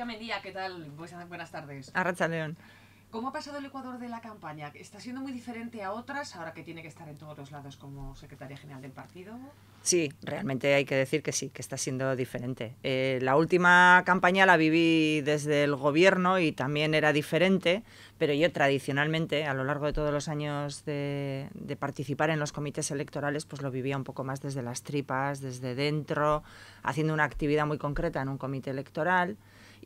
a Mendía, ¿qué tal? Pues, buenas tardes. Arracha León. ¿Cómo ha pasado el Ecuador de la campaña? ¿Está siendo muy diferente a otras ahora que tiene que estar en todos los lados como secretaria general del partido? Sí, realmente hay que decir que sí, que está siendo diferente. Eh, la última campaña la viví desde el gobierno y también era diferente, pero yo tradicionalmente, a lo largo de todos los años de, de participar en los comités electorales, pues lo vivía un poco más desde las tripas, desde dentro, haciendo una actividad muy concreta en un comité electoral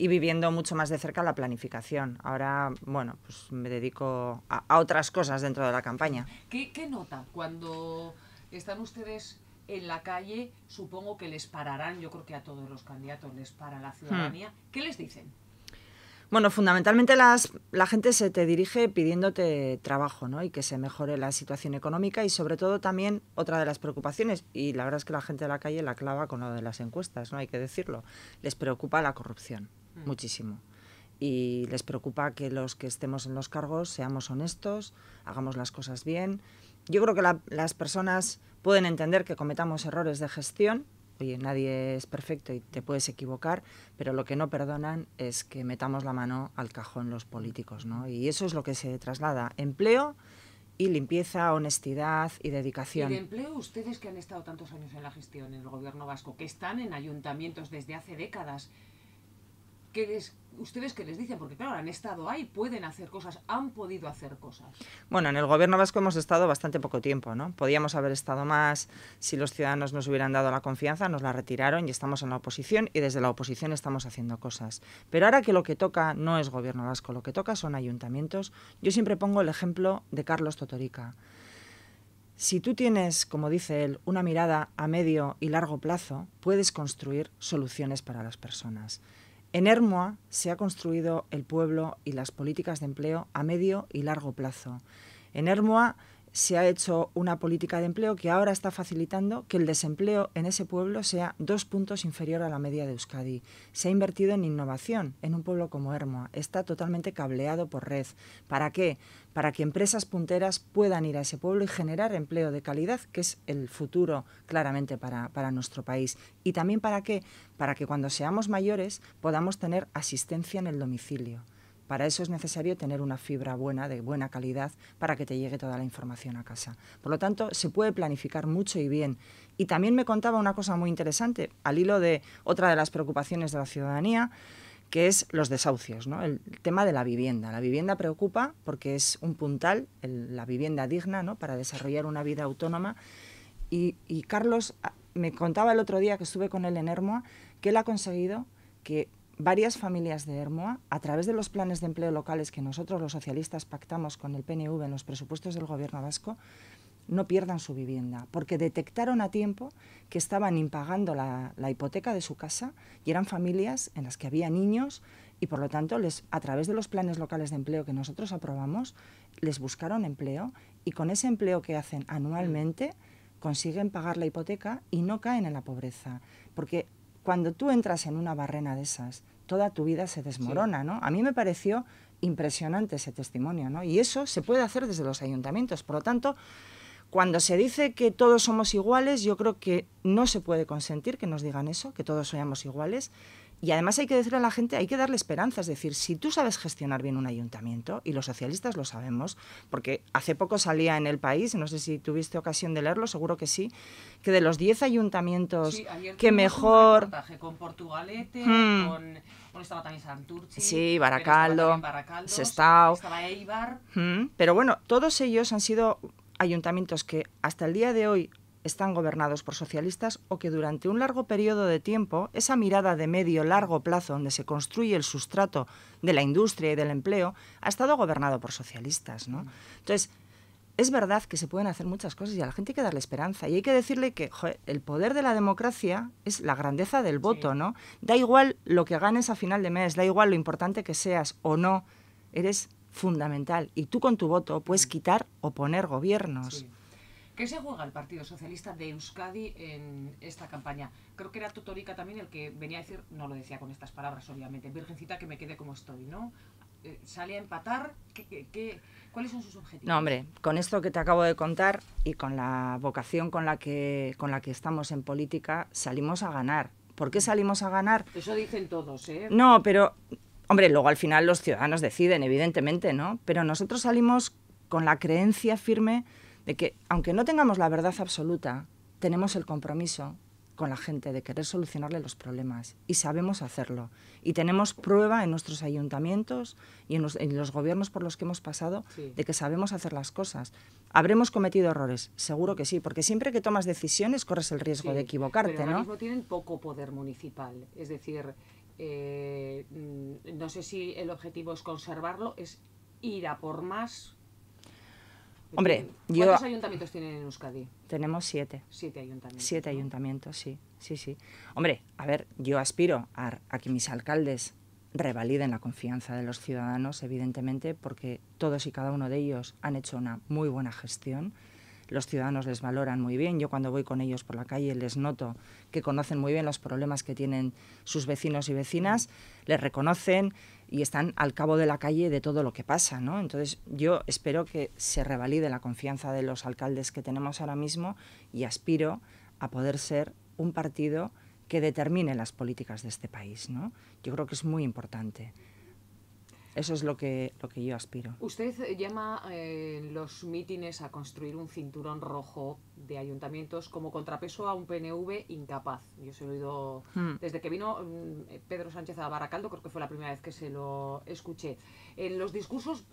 y viviendo mucho más de cerca la planificación. Ahora, bueno, pues me dedico a, otras cosas dentro de la campaña. ¿Qué, nota cuando están ustedes en la calle? Supongo que les pararán, yo creo que a todos los candidatos les para la hmm. ciudadanía. ¿Qué les dicen? Bueno, fundamentalmente las, la gente se te dirige pidiéndote trabajo ¿no? y que se mejore la situación económica y sobre todo también otra de las preocupaciones, y la verdad es que la gente de la calle la clava con lo de las encuestas, no hay que decirlo, les preocupa la corrupción. Mm. muchísimo. Y les preocupa que los que estemos en los cargos seamos honestos, hagamos las cosas bien. Yo creo que las personas pueden entender que cometamos errores de gestión. Oye, nadie es perfecto y te puedes equivocar, pero lo que no perdonan es que metamos la mano al cajón los políticos, ¿no? Y eso es lo que se traslada. Empleo y limpieza, honestidad y dedicación. ¿Y de empleo ustedes que han estado tantos años en la gestión en el gobierno vasco, que están en ayuntamientos desde hace décadas, ¿Ustedes qué les dicen? Porque claro, han estado ahí, pueden hacer cosas, han podido hacer cosas. Bueno, en el gobierno vasco hemos estado bastante poco tiempo, ¿no? Podíamos haber estado más si los ciudadanos nos hubieran dado la confianza, nos la retiraron y estamos en la oposición y desde la oposición estamos haciendo cosas. Pero ahora que lo que toca no es gobierno vasco, lo que toca son ayuntamientos, yo siempre pongo el ejemplo de Carlos Totorica. Si tú tienes, como dice él, una mirada a medio y largo plazo, puedes construir soluciones para las personas. En Hermoa se ha construido el pueblo y las políticas de empleo a medio y largo plazo. En Hermoa se ha hecho una política de empleo que ahora está facilitando que el desempleo en ese pueblo sea dos puntos inferior a la media de Euskadi. Se ha invertido en innovación en un pueblo como Hermoa. Está totalmente cableado por red. ¿Para qué? Para que empresas punteras puedan ir a ese pueblo y generar empleo de calidad, que es el futuro claramente para, para nuestro país. Y también para qué? Para que cuando seamos mayores podamos tener asistencia en el domicilio para eso es necesario tener una fibra buena, de buena calidad, para que te llegue toda la información a casa. Por lo tanto, se puede planificar mucho y bien. Y también me contaba una cosa muy interesante, al hilo de otra de las preocupaciones de la ciudadanía, que es los desahucios, ¿no? el tema de la vivienda. La vivienda preocupa porque es un puntal, la vivienda digna ¿no? para desarrollar una vida autónoma. Y, y Carlos ah, me contaba el otro día que estuve con él en Hermoa que él ha conseguido que varias familias de Hermoa, a través de los planes de empleo locales que nosotros los socialistas pactamos con el PNV en los presupuestos del Gobierno vasco, no pierdan su vivienda, porque detectaron a tiempo que estaban impagando la, hipoteca de su casa y eran familias en las que había niños y por lo tanto les, a través de los planes locales de empleo que nosotros aprobamos, les buscaron empleo y con ese empleo que hacen anualmente consiguen pagar la hipoteca y no caen en la pobreza, porque cuando tú entras en una barrena de esas, toda tu vida se desmorona, ¿no? A mí me pareció impresionante ese testimonio, ¿no? Y eso se puede hacer desde los ayuntamientos. Por lo tanto, cuando se dice que todos somos iguales, yo creo que no se puede consentir que nos digan eso, que todos seamos iguales. Y además hay que decirle a la gente, hay que darle esperanza. Es decir, si tú sabes gestionar bien un ayuntamiento, y los socialistas lo sabemos, porque hace poco salía en el país, no sé si tuviste ocasión de leerlo, seguro que sí, que de los 10 ayuntamientos que mejor... con Portugalete, hmm. con... Bueno, estaba también Santurce, sí, Baracaldo, Sestao. Eibar. Hmm. Pero bueno, todos ellos han sido ayuntamientos que hasta el día de hoy están gobernados por socialistas o que durante un largo periodo de tiempo esa mirada de medio-largo plazo donde se construye el sustrato de la industria y del empleo ha estado gobernado por socialistas. ¿no? Entonces, es verdad que se pueden hacer muchas cosas y a la gente hay que darle esperanza y hay que decirle que el poder de la democracia es la grandeza del voto, ¿no? Da igual lo que ganes a final de mes, da igual lo importante que seas o no, eres fundamental y tú con tu voto puedes quitar o poner gobiernos. ¿Qué se juega el Partido Socialista de Euskadi en esta campaña? Creo que era Totorica también el que venía a decir, no lo decía con estas palabras obviamente, Virgencita que me quede como estoy, ¿no? Eh, ¿Sale a empatar? cuáles son sus objetivos? No, hombre, con esto que te acabo de contar y con la vocación con la que, con la que estamos en política, salimos a ganar. ¿Por qué salimos a ganar? Eso dicen todos, ¿eh? No, pero, hombre, luego al final los ciudadanos deciden, evidentemente, ¿no? Pero nosotros salimos con la creencia firme de que aunque no tengamos la verdad absoluta, tenemos el compromiso con la gente de querer solucionarle los problemas y sabemos hacerlo. Y tenemos prueba en nuestros ayuntamientos y en los, gobiernos por los que hemos pasado de que sabemos hacer las cosas. ¿Habremos cometido errores? Seguro que sí, porque siempre que tomas decisiones corres el riesgo de equivocarte. Pero ahora ¿no? mismo tienen poco poder municipal, es decir, eh, mm, no sé si el objetivo es conservarlo, es ir a por más Hombre, ¿Cuántos ayuntamientos tienen en Euskadi? Tenemos siete. Siete ayuntamientos. Siete ayuntamientos, sí, sí, sí. Hombre, a ver, yo aspiro a, que mis alcaldes revaliden la confianza de los ciudadanos, evidentemente, porque todos y cada uno de ellos han hecho una muy buena gestión los ciudadanos les valoran muy bien. Yo cuando voy con ellos por la calle les noto que conocen muy bien los problemas que tienen sus vecinos y vecinas, les reconocen y están al cabo de la calle de todo lo que pasa. ¿no? Entonces yo espero que se revalide la confianza de los alcaldes que tenemos ahora mismo y aspiro a poder ser un partido que determine las políticas de este país. ¿no? Yo creo que es muy importante. Eso es lo que, lo que yo aspiro. Usted eh, llama eh, en los mítines a construir un cinturón rojo de ayuntamientos como contrapeso a un PNV incapaz. Yo se lo he oído hmm. desde que vino mm, eh, Pedro Sánchez a Baracaldo, creo que fue la primera vez que se lo escuché. En los discursos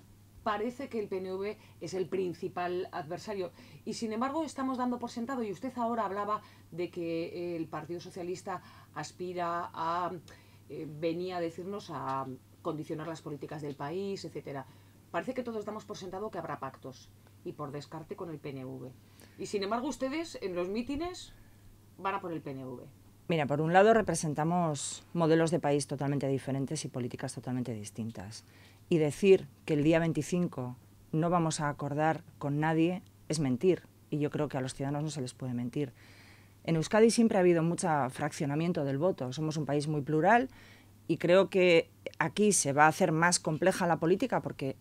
parece que el PNV es el principal adversario. Y sin embargo estamos dando por sentado, y usted ahora hablaba de que el Partido Socialista aspira a, venía a decirnos a condicionar las políticas del país, etcétera. Parece que todos damos por sentado que habrá pactos y por descarte con el PNV. Y sin embargo ustedes en los mítines van a por el PNV. Mira, por un lado representamos modelos de país totalmente diferentes y políticas totalmente distintas. Y decir que el día 25 no vamos a acordar con nadie es mentir. Y yo creo que a los ciudadanos no se les puede mentir. En Euskadi siempre ha habido mucho fraccionamiento del voto. Somos un país muy plural y creo que aquí se va a hacer más compleja la política porque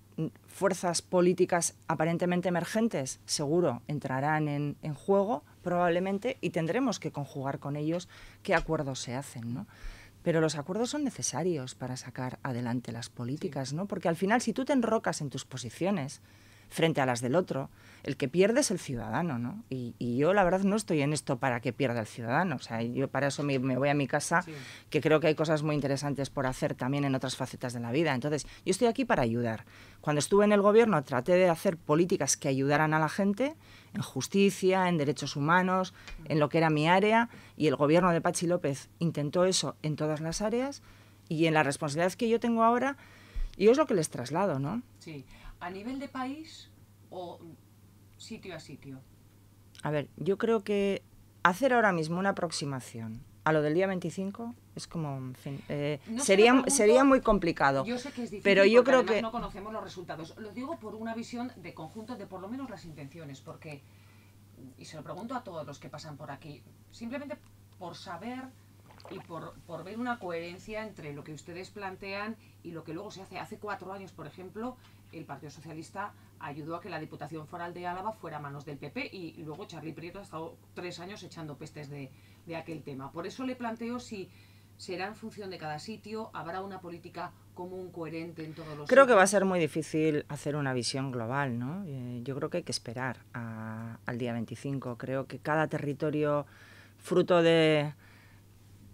fuerzas políticas aparentemente emergentes seguro entrarán en, juego probablemente y tendremos que conjugar con ellos qué acuerdos se hacen. ¿no? Pero los acuerdos son necesarios para sacar adelante las políticas, ¿no? porque al final si tú te enrocas en tus posiciones, frente a las del otro. El que pierde es el ciudadano, ¿no? Y, yo la verdad no estoy en esto para que pierda el ciudadano. O sea, yo para eso me, voy a mi casa, que creo que hay cosas muy interesantes por hacer también en otras facetas de la vida. Entonces, yo estoy aquí para ayudar. Cuando estuve en el gobierno traté de hacer políticas que ayudaran a la gente en justicia, en derechos humanos, en lo que era mi área, y el gobierno de Pachi López intentó eso en todas las áreas y en la responsabilidad que yo tengo ahora, yo es lo que les traslado, ¿no? Sí a nivel de país o sitio a sitio? A ver, yo creo que hacer ahora mismo una aproximación a lo del día 25 es como, eh, sería, sería muy complicado. Yo sé que es difícil, pero yo creo que no conocemos los resultados. Lo digo por una visión de conjunto de por lo menos las intenciones, porque, y se lo pregunto a todos los que pasan por aquí, simplemente por saber y por, ver una coherencia entre lo que ustedes plantean y lo que luego se hace. Hace cuatro años, por ejemplo, el Partido Socialista ayudó a que la Diputación Foral de Álava fuera a manos del PP y luego Charlie Prieto ha estado tres años echando pestes de, aquel tema. Por eso le planteo si será en función de cada sitio, habrá una política común, coherente en todos los Creo que va a ser muy difícil hacer una visión global, ¿no? Eh, yo creo que hay que esperar al día 25. Creo que cada territorio, fruto de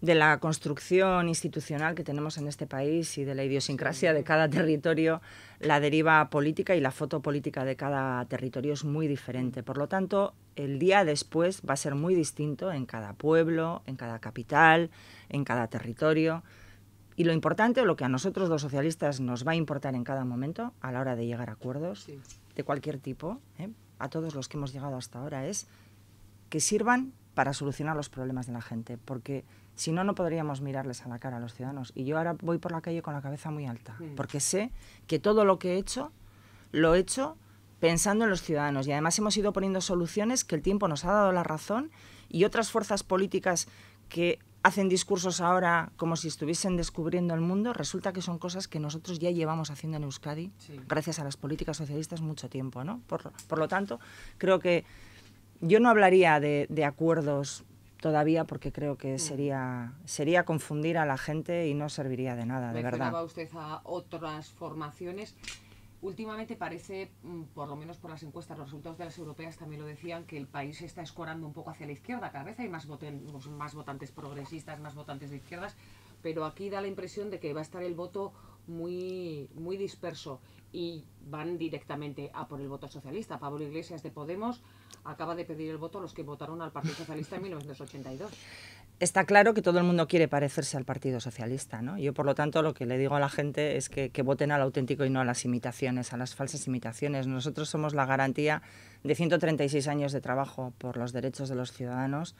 de la construcción institucional que tenemos en este país y de la idiosincrasia de cada territorio, la deriva política y la foto política de cada territorio es muy diferente. Por lo tanto, el día después va a ser muy distinto en cada pueblo, en cada capital, en cada territorio. Y lo importante, lo que a nosotros los socialistas nos va a importar en cada momento, a la hora de llegar a acuerdos de cualquier tipo, ¿eh? a todos los que hemos llegado hasta ahora, es que sirvan para solucionar los problemas de la gente. Porque si no, no podríamos mirarles a la cara a los ciudadanos. Y yo ahora voy por la calle con la cabeza muy alta, mm. porque sé que todo lo que he hecho, lo he hecho pensando en los ciudadanos. Y además hemos ido poniendo soluciones que el tiempo nos ha dado la razón y otras fuerzas políticas que hacen discursos ahora como si estuviesen descubriendo el mundo, resulta que son cosas que nosotros ya llevamos haciendo en Euskadi, gracias a las políticas socialistas, mucho tiempo. ¿no? Por, por lo tanto, creo que yo no hablaría de acuerdos todavía porque creo que sería, sería confundir a la gente y no serviría de nada, de verdad. usted a otras formaciones. Últimamente parece, mm, por lo menos por las encuestas, los resultados de las europeas también lo decían, que el país se está escorando un poco hacia la izquierda. Cada vez hay más, pues, más votantes progresistas, más votantes de izquierdas, pero aquí da la impresión de que va a estar el voto muy, muy disperso y van directamente a por el voto socialista. Pablo Iglesias de Podemos acaba de pedir el voto a los que votaron al Partido Socialista en 1982. Está claro que todo el mundo quiere parecerse al Partido Socialista, ¿no? Yo, por lo tanto, lo que le digo a la gente es que, que voten al auténtico y no a las imitaciones, a las falsas imitaciones. Nosotros somos la garantía de 136 años de trabajo por los derechos de los ciudadanos,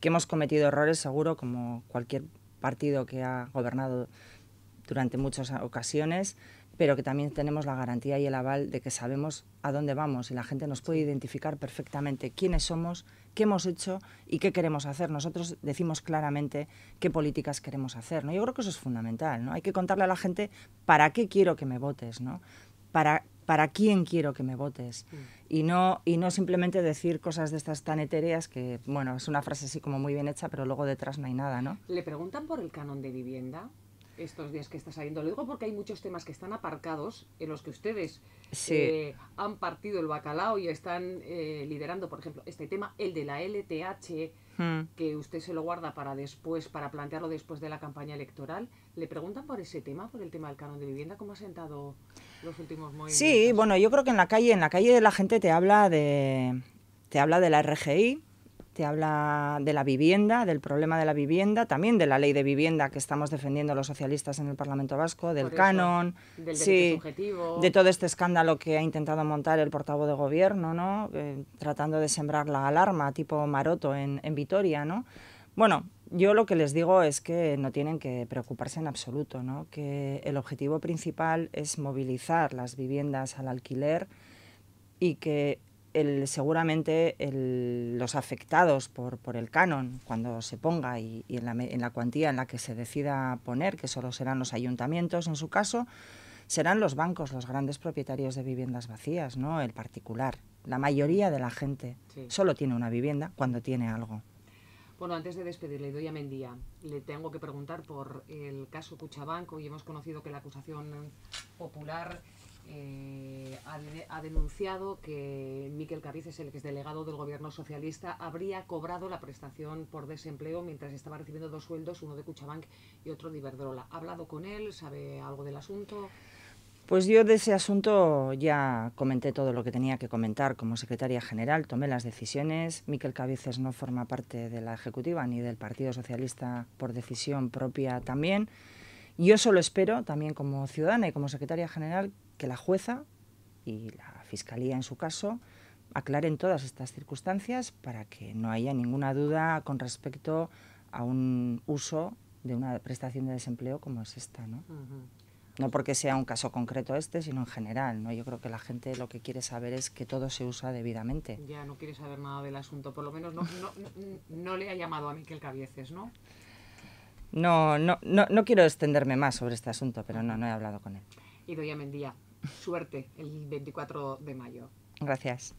que hemos cometido errores, seguro, como cualquier partido que ha gobernado durante muchas ocasiones, pero que también tenemos la garantía y el aval de que sabemos a dónde vamos y la gente nos puede identificar perfectamente quiénes somos, qué hemos hecho y qué queremos hacer. Nosotros decimos claramente qué políticas queremos hacer. ¿no? Yo creo que eso es fundamental. ¿no? Hay que contarle a la gente para qué quiero que me votes, ¿no? para, para quién quiero que me votes. Y, no, y no simplemente decir cosas de estas tan etéreas que, bueno, es una frase así como muy bien hecha, pero luego detrás no hay nada. ¿no? ¿Le preguntan por el canon de vivienda? estos días que está saliendo. Lo digo porque hay muchos temas que están aparcados en los que ustedes eh, han partido el bacalao y están eh, liderando, por ejemplo, este tema, el de la LTH, hmm. que usted se lo guarda para después, para plantearlo después de la campaña electoral. ¿Le preguntan por ese tema, por el tema del canon de vivienda? ¿Cómo ha sentado los últimos movimientos? Sí, bueno, yo creo que en la calle, en la calle la gente te habla de, te habla de la RGI, se habla de la vivienda, del problema de la vivienda, también de la ley de vivienda que estamos defendiendo los socialistas en el Parlamento Vasco, del canon, del sí, de todo este escándalo que ha intentado montar el portavoz de gobierno, ¿no? Eh, tratando de sembrar la alarma tipo maroto en, Vitoria, ¿no? Bueno, yo lo que les digo es que no tienen que preocuparse en absoluto, ¿no? que el objetivo principal es movilizar las viviendas al alquiler y que el, seguramente los afectados por, el canon, cuando se ponga y, en, la, en, la, cuantía en la que se decida poner, que solo serán los ayuntamientos en su caso, serán los bancos, los grandes propietarios de viviendas vacías, ¿no? el particular. La mayoría de la gente solo tiene una vivienda cuando tiene algo. Bueno, antes de despedirle, doy a Mendía. Le tengo que preguntar por el caso Cuchabanco y hemos conocido que la acusación popular eh, ha, denunciado que Miquel Cabices, el delegado del gobierno socialista, habría cobrado la prestación por desempleo mientras estaba recibiendo dos sueldos, uno de Cuchabank y otro de Iberdrola. ¿Ha hablado con él? ¿Sabe algo del asunto? Pues yo de ese asunto ya comenté todo lo que tenía que comentar como secretaria general, tomé las decisiones. Miquel Cabices no forma parte de la Ejecutiva ni del Partido Socialista por decisión propia también. Yo solo espero, también como ciudadana y como secretaria general, que la jueza y la fiscalía en su caso aclaren todas estas circunstancias para que no haya ninguna duda con respecto a un uso de una prestación de desempleo como es esta, ¿no? No porque sea un caso concreto este, sino en general, ¿no? Yo creo que la gente lo que quiere saber es que todo se usa debidamente. Ya no quiere saber nada del asunto, por lo menos no, le ha llamado a Miquel Cabieces, ¿no? No, no, no, no quiero extenderme más sobre este asunto, pero no, no he hablado con él. Y Doña Mendía, Suerte el 24 de mayo. Gracias.